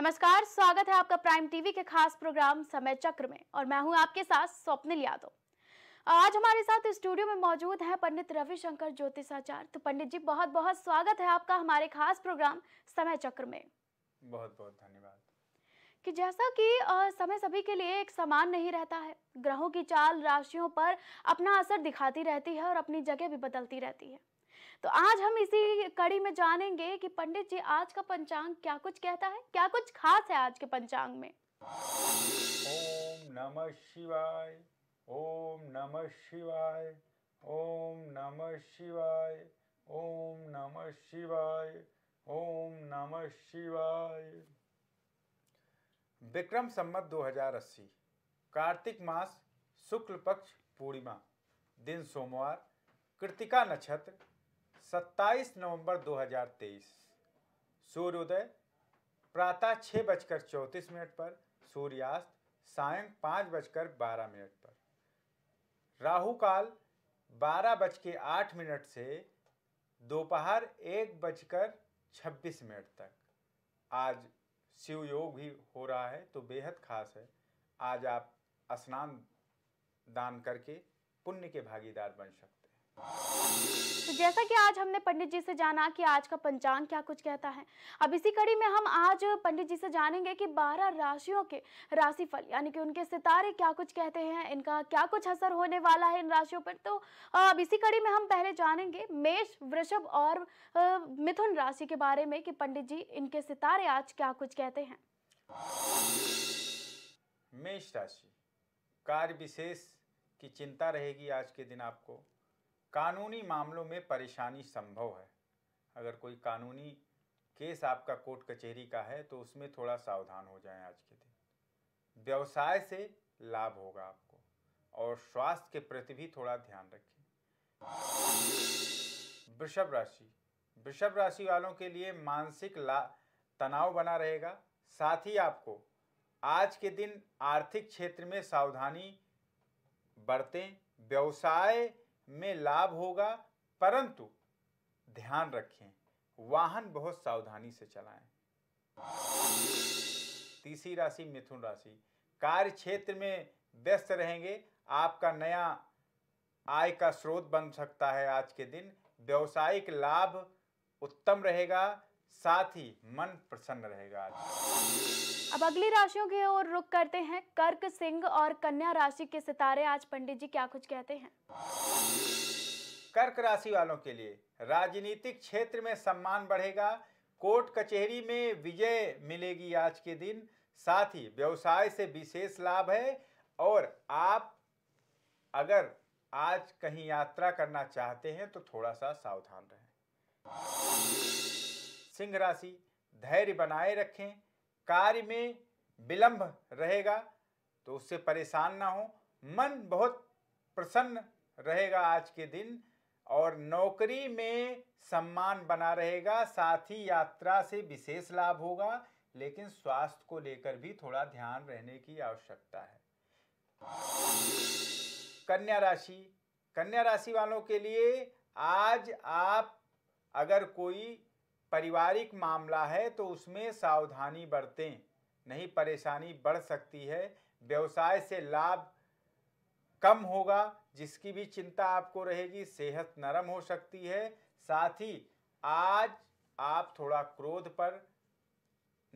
नमस्कार स्वागत है आपका प्राइम टीवी के खास प्रोग्राम समय चक्र में और मैं हूं आपके साथ स्वप्निल यादव आज हमारे साथ स्टूडियो में मौजूद हैं पंडित रविशंकर ज्योतिषाचार्य तो पंडित जी बहुत बहुत स्वागत है आपका हमारे खास प्रोग्राम समय चक्र में बहुत बहुत धन्यवाद कि जैसा कि समय सभी के लिए एक समान नहीं रहता है ग्रहों की चाल राशियों पर अपना असर दिखाती रहती है और अपनी जगह भी बदलती रहती है तो आज हम इसी कड़ी में जानेंगे कि पंडित जी आज का पंचांग क्या कुछ कहता है क्या कुछ खास है आज के पंचांग में ओम नमः शिवाय ओम नमः शिवाय ओम नमः शिवाय ओम नमः शिवाय ओम नमः शिवाय विक्रम संवत 2080 कार्तिक मास शुक्ल पक्ष पूर्णिमा दिन सोमवार कृतिका नक्षत्र सत्ताईस नवंबर 2023 सूर्योदय प्रातः छः बजकर चौंतीस मिनट पर सूर्यास्त सायं पाँच बजकर बारह मिनट पर राहु काल बारह बज के आठ मिनट से दोपहर एक बजकर छब्बीस मिनट तक आज शिव योग भी हो रहा है तो बेहद खास है आज आप स्नान दान करके पुण्य के भागीदार बन सकते हैं तो जैसा कि आज हमने पंडित जी से जाना कि आज का पंचांग क्या कुछ कहता है अब इसी कड़ी में हम आज पंडित जी से जानेंगे कि 12 राशियों के राशिफल यानी कि उनके सितारे क्या कुछ कहते हैं इनका क्या कुछ असर होने वाला है इन राशियों पर तो अब इसी कड़ी में हम पहले जानेंगे मेष वृषभ और मिथुन राशि के बारे में कि पंडित जी इनके सितारे आज क्या कुछ कहते हैं मेष राशि कार्य विशेष की चिंता रहेगी आज के दिन आपको कानूनी मामलों में परेशानी संभव है अगर कोई कानूनी केस आपका कोर्ट कचहरी का है तो उसमें थोड़ा सावधान हो जाएं आज के दिन व्यवसाय से लाभ होगा आपको और स्वास्थ्य के प्रति भी थोड़ा ध्यान रखें वृषभ राशि वृषभ राशि वालों के लिए मानसिक ला तनाव बना रहेगा साथ ही आपको आज के दिन आर्थिक क्षेत्र में सावधानी बरतें व्यवसाय में लाभ होगा परंतु ध्यान रखें वाहन बहुत सावधानी से चलाएं तीसरी राशि मिथुन राशि कार्य क्षेत्र में व्यस्त रहेंगे आपका नया आय का स्रोत बन सकता है आज के दिन व्यवसायिक लाभ उत्तम रहेगा साथ ही मन प्रसन्न रहेगा अब अगली राशियों की ओर रुक करते हैं कर्क सिंह और कन्या राशि के सितारे आज पंडित जी क्या कुछ कहते हैं कर्क राशि वालों के लिए राजनीतिक क्षेत्र में सम्मान बढ़ेगा कोर्ट कचहरी में विजय मिलेगी आज के दिन साथ ही व्यवसाय से विशेष लाभ है और आप अगर आज कहीं यात्रा करना चाहते हैं तो थोड़ा सा सावधान रहें सिंह राशि धैर्य बनाए रखें कार्य में विलंब रहेगा तो उससे परेशान ना हो मन बहुत प्रसन्न रहेगा आज के दिन और नौकरी में सम्मान बना रहेगा साथ ही यात्रा से विशेष लाभ होगा लेकिन स्वास्थ्य को लेकर भी थोड़ा ध्यान रहने की आवश्यकता है कन्या राशि कन्या राशि वालों के लिए आज आप अगर कोई पारिवारिक मामला है तो उसमें सावधानी बरतें नहीं परेशानी बढ़ सकती है व्यवसाय से लाभ कम होगा जिसकी भी चिंता आपको रहेगी सेहत नरम हो सकती है साथ ही आज आप थोड़ा क्रोध पर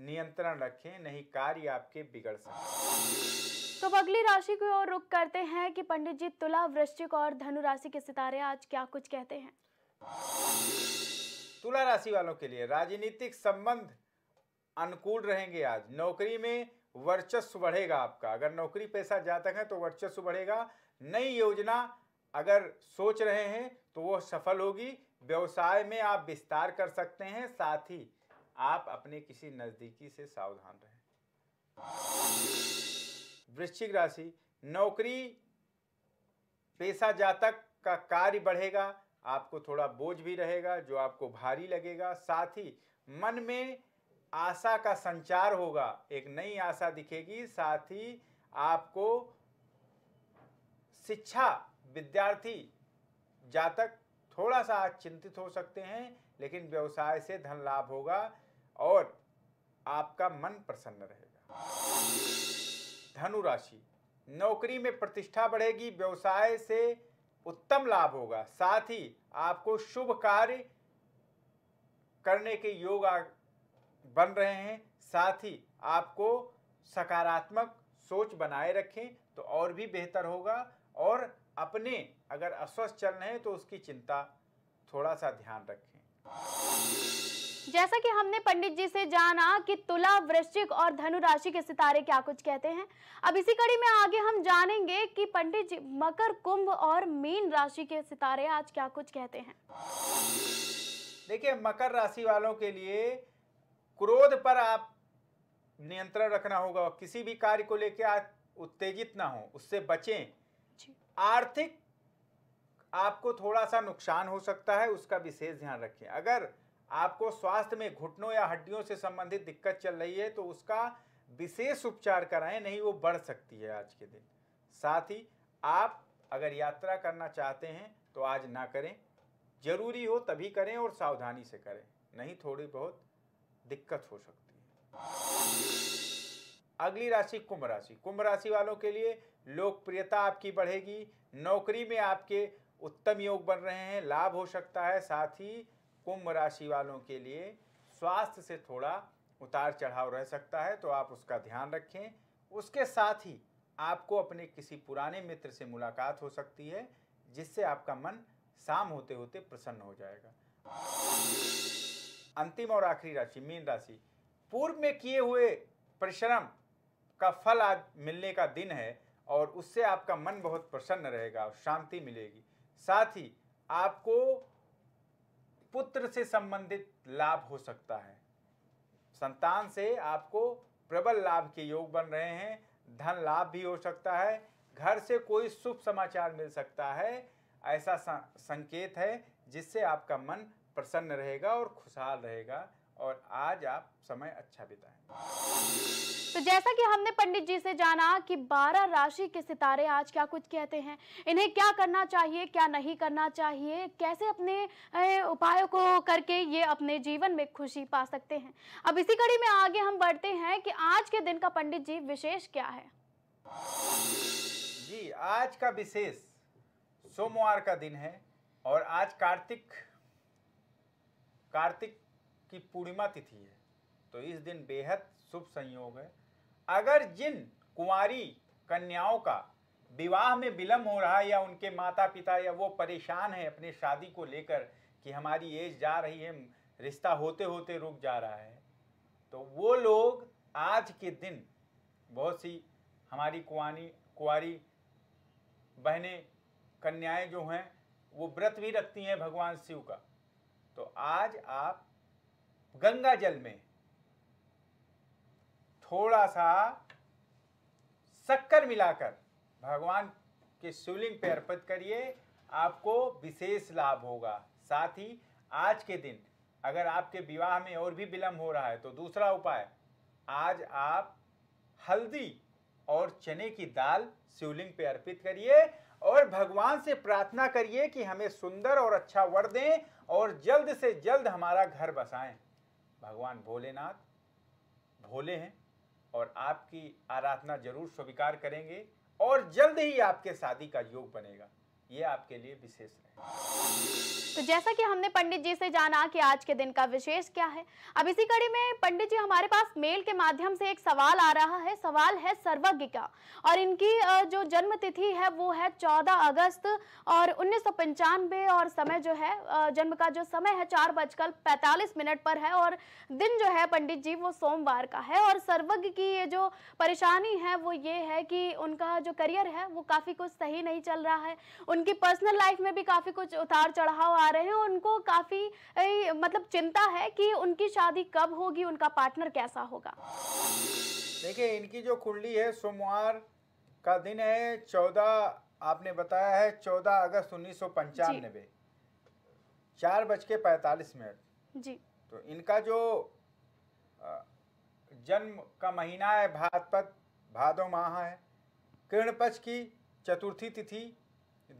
नियंत्रण रखें नहीं कार्य आपके बिगड़ सकते तो अगली राशि की ओर रुख करते हैं कि पंडित जी तुला वृश्चिक और धनु राशि के सितारे आज क्या कुछ कहते हैं तुला राशि वालों के लिए राजनीतिक संबंध अनुकूल रहेंगे आज नौकरी में वर्चस्व बढ़ेगा आपका अगर नौकरी पैसा जातक है तो वर्चस्व बढ़ेगा नई योजना अगर सोच रहे हैं तो वह सफल होगी व्यवसाय में आप विस्तार कर सकते हैं साथ ही आप अपने किसी नज़दीकी से सावधान रहें वृश्चिक राशि नौकरी पेशा जातक का कार्य बढ़ेगा आपको थोड़ा बोझ भी रहेगा जो आपको भारी लगेगा साथ ही मन में आशा का संचार होगा एक नई आशा दिखेगी साथ ही आपको शिक्षा विद्यार्थी जातक थोड़ा सा चिंतित हो सकते हैं लेकिन व्यवसाय से धन लाभ होगा और आपका मन प्रसन्न रहेगा धनु राशि नौकरी में प्रतिष्ठा बढ़ेगी व्यवसाय से उत्तम लाभ होगा साथ ही आपको शुभ कार्य करने के योग बन रहे हैं साथ ही आपको सकारात्मक सोच बनाए रखें तो और भी बेहतर होगा और अपने अगर अस्वस्थ चल रहे हैं तो उसकी चिंता थोड़ा सा ध्यान रखें जैसा कि हमने पंडित जी से जाना कि तुला वृश्चिक और धनु राशि के सितारे क्या कुछ कहते हैं अब इसी कड़ी में आगे हम जानेंगे कि पंडित जी मकर कुंभ और मीन राशि के सितारे आज क्या कुछ कहते हैं देखिए मकर राशि वालों के लिए क्रोध पर आप नियंत्रण रखना होगा किसी भी कार्य को लेकर आप उत्तेजित ना हो उससे बचे आर्थिक आपको थोड़ा सा नुकसान हो सकता है उसका विशेष ध्यान रखें अगर आपको स्वास्थ्य में घुटनों या हड्डियों से संबंधित दिक्कत चल रही है तो उसका विशेष उपचार कराएं नहीं वो बढ़ सकती है आज के दिन साथ ही आप अगर यात्रा करना चाहते हैं तो आज ना करें जरूरी हो तभी करें और सावधानी से करें नहीं थोड़ी बहुत दिक्कत हो सकती है अगली राशि कुंभ राशि कुंभ राशि वालों के लिए लोकप्रियता आपकी बढ़ेगी नौकरी में आपके उत्तम योग बन रहे हैं लाभ हो सकता है साथ ही कुंभ राशि वालों के लिए स्वास्थ्य से थोड़ा उतार चढ़ाव रह सकता है तो आप उसका ध्यान रखें उसके साथ ही आपको अपने किसी पुराने मित्र से मुलाकात हो सकती है जिससे आपका मन शाम होते होते प्रसन्न हो जाएगा अंतिम और आखिरी राशि मीन राशि पूर्व में किए हुए परिश्रम का फल आज मिलने का दिन है और उससे आपका मन बहुत प्रसन्न रहेगा और शांति मिलेगी साथ ही आपको पुत्र से संबंधित लाभ हो सकता है संतान से आपको प्रबल लाभ के योग बन रहे हैं धन लाभ भी हो सकता है घर से कोई शुभ समाचार मिल सकता है ऐसा संकेत है जिससे आपका मन प्रसन्न रहेगा और खुशहाल रहेगा और आज आप समय अच्छा बिताएं तो जैसा कि हमने पंडित जी से जाना कि 12 राशि के सितारे आज क्या कुछ कहते हैं इन्हें क्या करना चाहिए क्या नहीं करना चाहिए कैसे अपने उपायों को करके ये अपने जीवन में खुशी पा सकते हैं अब इसी कड़ी में आगे हम बढ़ते हैं कि आज के दिन का पंडित जी विशेष क्या है जी आज का विशेष सोमवार का दिन है और आज कार्तिक कार्तिक की पूर्णिमा तिथि है तो इस दिन बेहद शुभ संयोग है अगर जिन कुंवारी कन्याओं का विवाह में विलम्ब हो रहा है या उनके माता पिता या वो परेशान है अपने शादी को लेकर कि हमारी एज जा रही है रिश्ता होते होते रुक जा रहा है तो वो लोग आज के दिन बहुत सी हमारी कुआनी कुआरी बहनें कन्याएं जो हैं वो व्रत भी रखती हैं भगवान शिव का तो आज आप गंगा जल में थोड़ा सा शक्कर मिलाकर भगवान के शिवलिंग पे अर्पित करिए आपको विशेष लाभ होगा साथ ही आज के दिन अगर आपके विवाह में और भी विलम्ब हो रहा है तो दूसरा उपाय आज आप हल्दी और चने की दाल शिवलिंग पे अर्पित करिए और भगवान से प्रार्थना करिए कि हमें सुंदर और अच्छा वर दें और जल्द से जल्द हमारा घर बसाएं भगवान भोलेनाथ भोले हैं और आपकी आराधना जरूर स्वीकार करेंगे और जल्द ही आपके शादी का योग बनेगा ये आपके लिए विशेष है तो जैसा कि हमने पंडित जी से जाना कि आज के दिन का विशेष क्या है अब इसी कड़ी में पंडित जी हमारे पास मेल के माध्यम से एक सवाल आ रहा है सवाल है सर्वज्ञ का और इनकी जो जन्म तिथि है वो है 14 अगस्त और उन्नीस और समय जो है जन्म का जो समय है चार बजकर पैंतालीस मिनट पर है और दिन जो है पंडित जी वो सोमवार का है और सर्वज्ञ की ये जो परेशानी है वो ये है कि उनका जो करियर है वो काफ़ी कुछ सही नहीं चल रहा है उन उनकी पर्सनल लाइफ में भी काफ़ी कुछ उतार चढ़ाव आ रहे हैं उनको काफ़ी मतलब चिंता है कि उनकी शादी कब होगी उनका पार्टनर कैसा होगा देखिए इनकी जो कुंडली है सोमवार का दिन है चौदह आपने बताया है चौदह अगस्त उन्नीस सौ पंचानबे चार बज के पैंतालीस मिनट जी तो इनका जो जन्म का महीना है भादपत भादो माह है किरण पक्ष की चतुर्थी तिथि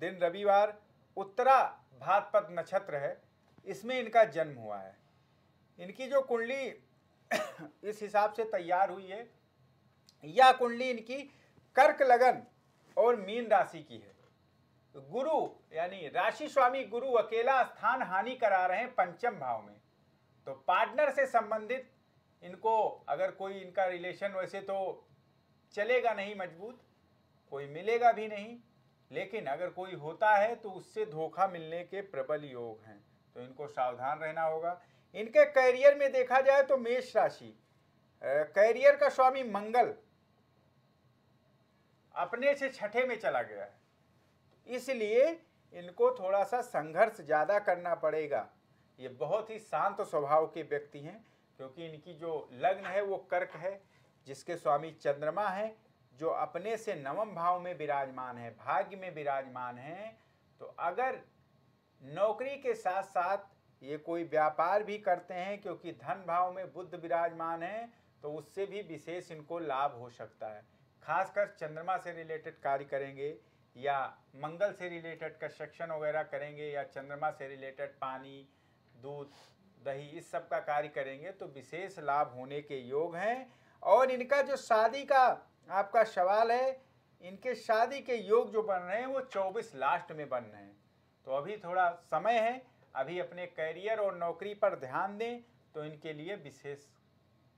दिन रविवार उत्तरा भातपत नक्षत्र है इसमें इनका जन्म हुआ है इनकी जो कुंडली इस हिसाब से तैयार हुई है यह कुंडली इनकी कर्क लगन और मीन राशि की है गुरु यानी राशि स्वामी गुरु अकेला स्थान हानि करा रहे हैं पंचम भाव में तो पार्टनर से संबंधित इनको अगर कोई इनका रिलेशन वैसे तो चलेगा नहीं मजबूत कोई मिलेगा भी नहीं लेकिन अगर कोई होता है तो उससे धोखा मिलने के प्रबल योग हैं तो इनको सावधान रहना होगा इनके कैरियर में देखा जाए तो मेष राशि कैरियर का स्वामी मंगल अपने से छठे में चला गया है इसलिए इनको थोड़ा सा संघर्ष ज़्यादा करना पड़ेगा ये बहुत ही शांत स्वभाव के व्यक्ति हैं क्योंकि इनकी जो लग्न है वो कर्क है जिसके स्वामी चंद्रमा हैं जो अपने से नवम भाव में विराजमान है भाग्य में विराजमान है तो अगर नौकरी के साथ साथ ये कोई व्यापार भी करते हैं क्योंकि धन भाव में बुद्ध विराजमान है तो उससे भी विशेष इनको लाभ हो सकता है खासकर चंद्रमा से रिलेटेड कार्य करेंगे या मंगल से रिलेटेड कंस्ट्रक्शन वगैरह करेंगे या चंद्रमा से रिलेटेड पानी दूध दही इस सब का कार्य करेंगे तो विशेष लाभ होने के योग हैं और इनका जो शादी का आपका सवाल है इनके शादी के योग जो बन रहे हैं वो चौबीस लास्ट में बन रहे हैं तो अभी थोड़ा समय है अभी अपने करियर और नौकरी पर ध्यान दें तो इनके लिए विशेष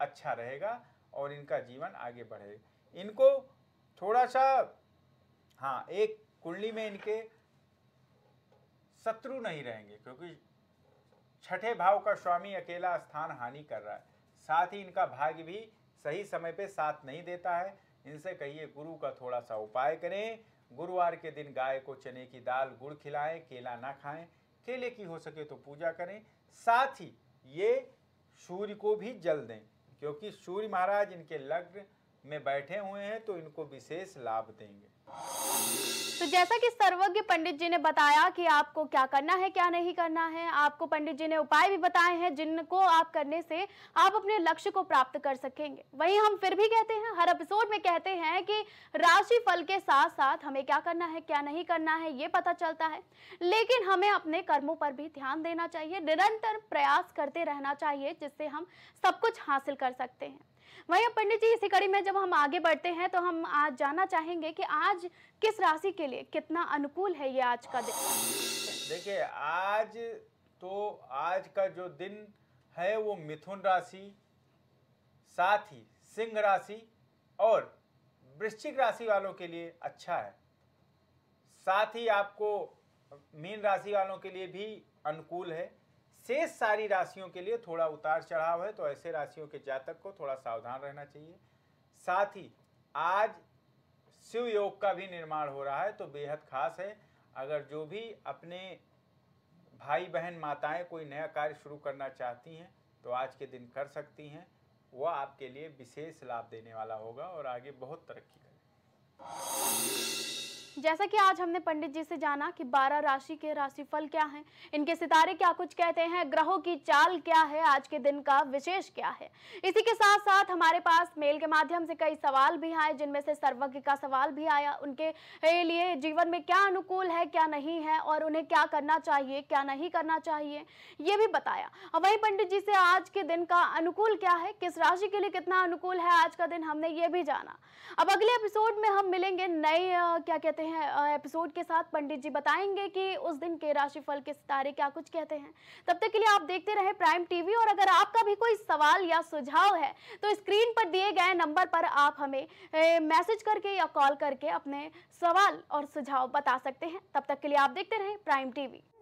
अच्छा रहेगा और इनका जीवन आगे बढ़े इनको थोड़ा सा हाँ एक कुंडली में इनके शत्रु नहीं रहेंगे क्योंकि छठे भाव का स्वामी अकेला स्थान हानि कर रहा है साथ ही इनका भाग्य भी सही समय पे साथ नहीं देता है इनसे कहिए गुरु का थोड़ा सा उपाय करें गुरुवार के दिन गाय को चने की दाल गुड़ खिलाएं केला ना खाएं केले की हो सके तो पूजा करें साथ ही ये सूर्य को भी जल दें क्योंकि सूर्य महाराज इनके लग्न में बैठे हुए हैं तो इनको विशेष लाभ देंगे तो जैसा कि सर्वज्ञ पंडित जी ने बताया कि आपको क्या करना है क्या नहीं करना है आपको पंडित जी ने उपाय भी बताए हैं जिनको आप करने से आप अपने लक्ष्य को प्राप्त कर सकेंगे वहीं हम फिर भी कहते हैं हर एपिसोड में कहते हैं कि राशि फल के साथ साथ हमें क्या करना है क्या नहीं करना है ये पता चलता है लेकिन हमें अपने कर्मों पर भी ध्यान देना चाहिए निरंतर प्रयास करते रहना चाहिए जिससे हम सब कुछ हासिल कर सकते हैं वहीं पंडित जी इसी कड़ी में जब हम आगे बढ़ते हैं तो हम आज जानना चाहेंगे कि आज किस राशि के लिए कितना अनुकूल है ये आज का दिन देखिए आज तो आज का जो दिन है वो मिथुन राशि साथ ही सिंह राशि और वृश्चिक राशि वालों के लिए अच्छा है साथ ही आपको मीन राशि वालों के लिए भी अनुकूल है शेष सारी राशियों के लिए थोड़ा उतार चढ़ाव है तो ऐसे राशियों के जातक को थोड़ा सावधान रहना चाहिए साथ ही आज शिव योग का भी निर्माण हो रहा है तो बेहद खास है अगर जो भी अपने भाई बहन माताएं कोई नया कार्य शुरू करना चाहती हैं तो आज के दिन कर सकती हैं वह आपके लिए विशेष लाभ देने वाला होगा और आगे बहुत तरक्की करेगा जैसा कि आज हमने पंडित जी से जाना कि 12 राशि के राशिफल क्या हैं इनके सितारे क्या कुछ कहते हैं ग्रहों की चाल क्या है आज के दिन का विशेष क्या है इसी के साथ साथ हमारे पास मेल के माध्यम से कई सवाल भी आए जिनमें से सर्वज्ञ का सवाल भी आया उनके लिए जीवन में क्या अनुकूल है क्या नहीं है और उन्हें क्या करना चाहिए क्या नहीं करना चाहिए ये भी बताया वही पंडित जी से आज के दिन का अनुकूल क्या है किस राशि के लिए कितना अनुकूल है आज का दिन हमने ये भी जाना अब अगले एपिसोड में हम मिलेंगे नए क्या कहते हैं करते हैं एपिसोड के साथ पंडित जी बताएंगे कि उस दिन के राशिफल के सितारे क्या कुछ कहते हैं तब तक के लिए आप देखते रहे प्राइम टीवी और अगर आपका भी कोई सवाल या सुझाव है तो स्क्रीन पर दिए गए नंबर पर आप हमें मैसेज करके या कॉल करके अपने सवाल और सुझाव बता सकते हैं तब तक के लिए आप देखते रहे प्राइम टीवी